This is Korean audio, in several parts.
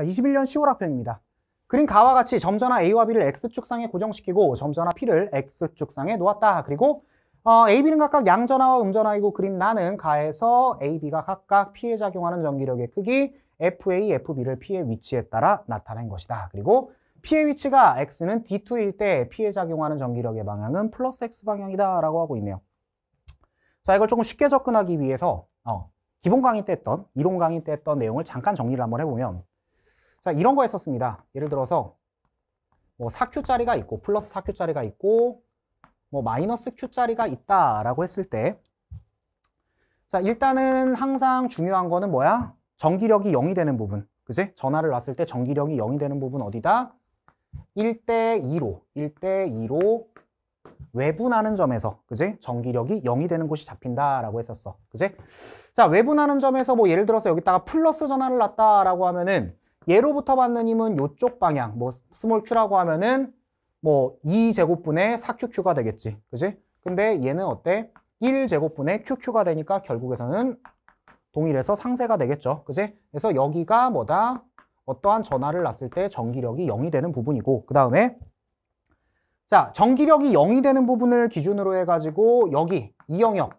자, 21년 10월 학편입니다. 그림 가와 같이 점선화 A와 B를 X축상에 고정시키고 점선화 P를 X축상에 놓았다. 그리고 어, A, B는 각각 양전화와 음전화이고 그림 나는 가에서 A, B가 각각 P에 작용하는 전기력의 크기 FA, FB를 P의 위치에 따라 나타낸 것이다. 그리고 P의 위치가 X는 D2일 때 P에 작용하는 전기력의 방향은 플러스 X 방향이다 라고 하고 있네요. 자, 이걸 조금 쉽게 접근하기 위해서 어, 기본 강의 때 했던, 이론 강의 때 했던 내용을 잠깐 정리를 한번 해보면 자, 이런 거 했었습니다. 예를 들어서 뭐 4Q짜리가 있고 플러스 4Q짜리가 있고 뭐 마이너스 Q짜리가 있다라고 했을 때 자, 일단은 항상 중요한 거는 뭐야? 전기력이 0이 되는 부분. 그지? 전화를 놨을 때 전기력이 0이 되는 부분 어디다? 1대2로, 1대2로 외분하는 점에서, 그지? 전기력이 0이 되는 곳이 잡힌다라고 했었어. 그지? 자, 외분하는 점에서 뭐 예를 들어서 여기다가 플러스 전화를 놨다라고 하면은 얘로부터 받는 힘은 이쪽 방향 뭐 스몰 q라고 하면은 뭐 2제곱분의 4qq가 되겠지 그지? 근데 얘는 어때? 1제곱분의 qq가 되니까 결국에서는 동일해서 상세가 되겠죠 그지? 그래서 여기가 뭐다? 어떠한 전화를 놨을 때 전기력이 0이 되는 부분이고 그 다음에 자 전기력이 0이 되는 부분을 기준으로 해가지고 여기 이 영역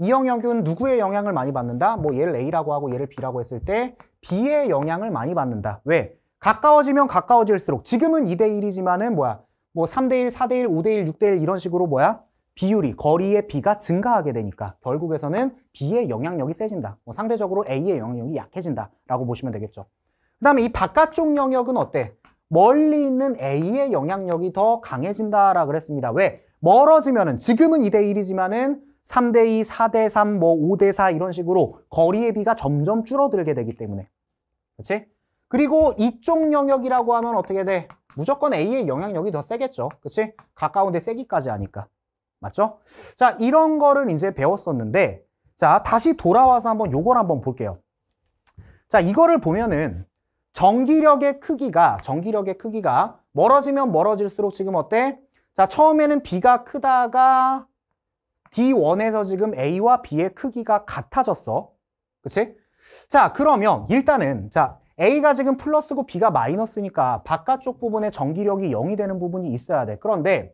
이영역은 누구의 영향을 많이 받는다? 뭐 얘를 A라고 하고 얘를 B라고 했을 때 B의 영향을 많이 받는다. 왜? 가까워지면 가까워질수록 지금은 2대1이지만은 뭐야? 뭐 3대1, 4대1, 5대1, 6대1 이런 식으로 뭐야? 비율이, 거리의 비가 증가하게 되니까 결국에서는 B의 영향력이 세진다. 뭐 상대적으로 A의 영향력이 약해진다라고 보시면 되겠죠. 그 다음에 이 바깥쪽 영역은 어때? 멀리 있는 A의 영향력이 더 강해진다라 그랬습니다. 왜? 멀어지면은 지금은 2대1이지만은 3대2, 4대3, 뭐 5대4 이런 식으로 거리의 비가 점점 줄어들게 되기 때문에. 그렇지? 그리고 이쪽 영역이라고 하면 어떻게 돼? 무조건 A의 영향력이 더 세겠죠. 그렇지? 가까운데 세기까지 하니까. 맞죠? 자, 이런 거를 이제 배웠었는데 자, 다시 돌아와서 한번 요걸 한번 볼게요. 자, 이거를 보면은 전기력의 크기가 전기력의 크기가 멀어지면 멀어질수록 지금 어때? 자, 처음에는 B가 크다가 b 1에서 지금 A와 B의 크기가 같아졌어. 그치? 자, 그러면 일단은 자 A가 지금 플러스고 B가 마이너스니까 바깥쪽 부분에 전기력이 0이 되는 부분이 있어야 돼. 그런데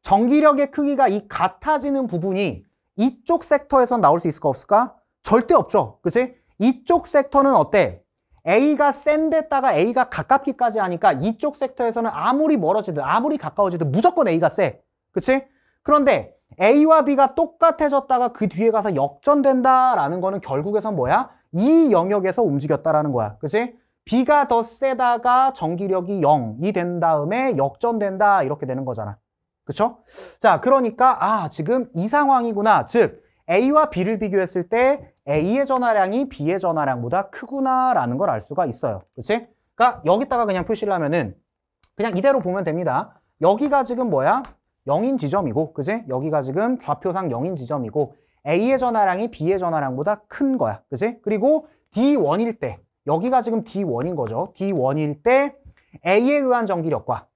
전기력의 크기가 이 같아지는 부분이 이쪽 섹터에서 나올 수 있을까 없을까? 절대 없죠. 그치? 이쪽 섹터는 어때? A가 센 데다가 A가 가깝기까지 하니까 이쪽 섹터에서는 아무리 멀어지든 아무리 가까워지든 무조건 A가 세. 그치? 그런데 A와 B가 똑같아졌다가 그 뒤에 가서 역전된다라는 거는 결국에선 뭐야? 이 영역에서 움직였다라는 거야. 그치? B가 더 세다가 전기력이 0이 된 다음에 역전된다 이렇게 되는 거잖아. 그쵸? 자, 그러니까 아 지금 이 상황이구나. 즉 A와 B를 비교했을 때 A의 전하량이 B의 전하량보다 크구나라는 걸 알 수가 있어요. 그치? 그러니까 여기다가 그냥 표시를 하면은 그냥 이대로 보면 됩니다. 여기가 지금 뭐야? 0인 지점이고 그지? 여기가 지금 좌표상 0인 지점이고 A의 전화량이 B의 전화량보다 큰 거야. 그지? 그리고 D1일 때 여기가 지금 D1인 거죠. D1일 때 A에 의한 전기력과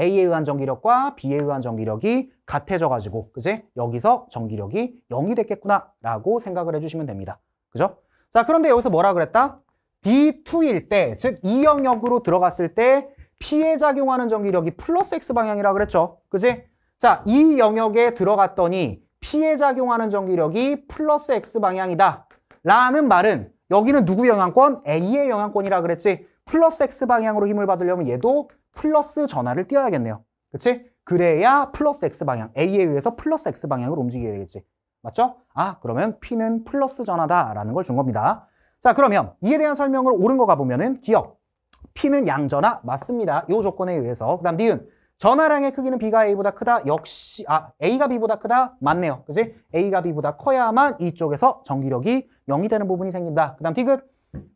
A에 의한 전기력과 B에 의한 전기력이 같아져 가지고 그지? 여기서 전기력이 0이 됐겠구나라고 생각을 해 주시면 됩니다. 그죠? 자, 그런데 여기서 뭐라 그랬다? D2일 때, 즉 이 영역으로 들어갔을 때 P에 작용하는 전기력이 플러스 X 방향이라 그랬죠. 그지? 자, 이 영역에 들어갔더니 피해 작용하는 전기력이 플러스 X 방향이다. 라는 말은 여기는 누구 영향권? A의 영향권이라 그랬지. 플러스 X 방향으로 힘을 받으려면 얘도 플러스 전하를 띄어야겠네요. 그치? 그래야 플러스 X 방향, A에 의해서 플러스 X 방향으로 움직여야 되겠지. 맞죠? 아, 그러면 P는 플러스 전하다라는 걸 준 겁니다. 자, 그러면 이에 대한 설명을 옳은 거 가보면은 기억. P는 양전하, 맞습니다. 요 조건에 의해서. 그 다음 니은. 전화량의 크기는 B가 A보다 크다. 역시 아 A가 B보다 크다. 맞네요. 그지 A가 B보다 커야만 이쪽에서 전기력이 0이 되는 부분이 생긴다. 그 다음 디귿.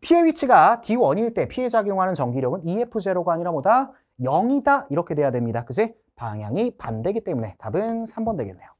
피해 위치가 D1일 때 P에 작용하는 전기력은 EF0가 아니라 뭐다? 0이다. 이렇게 돼야 됩니다. 그지 방향이 반대기 때문에 답은 3번 되겠네요.